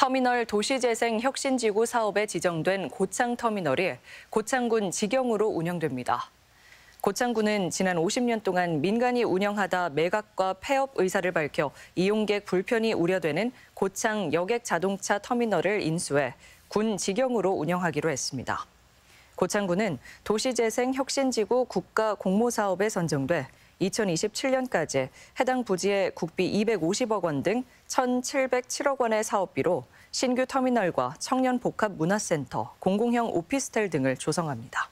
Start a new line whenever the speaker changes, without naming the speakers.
터미널 도시재생 혁신지구 사업에 지정된 고창터미널이 고창군 직영으로 운영됩니다. 고창군은 지난 50년 동안 민간이 운영하다 매각과 폐업 의사를 밝혀 이용객 불편이 우려되는 고창 여객 자동차 터미널을 인수해 군 직영으로 운영하기로 했습니다. 고창군은 도시재생 혁신지구 국가 공모사업에 선정돼 2027년까지 해당 부지에 국비 250억 원 등 1,707억 원의 사업비로 신규 터미널과 청년 복합 문화센터, 공공형 오피스텔 등을 조성합니다.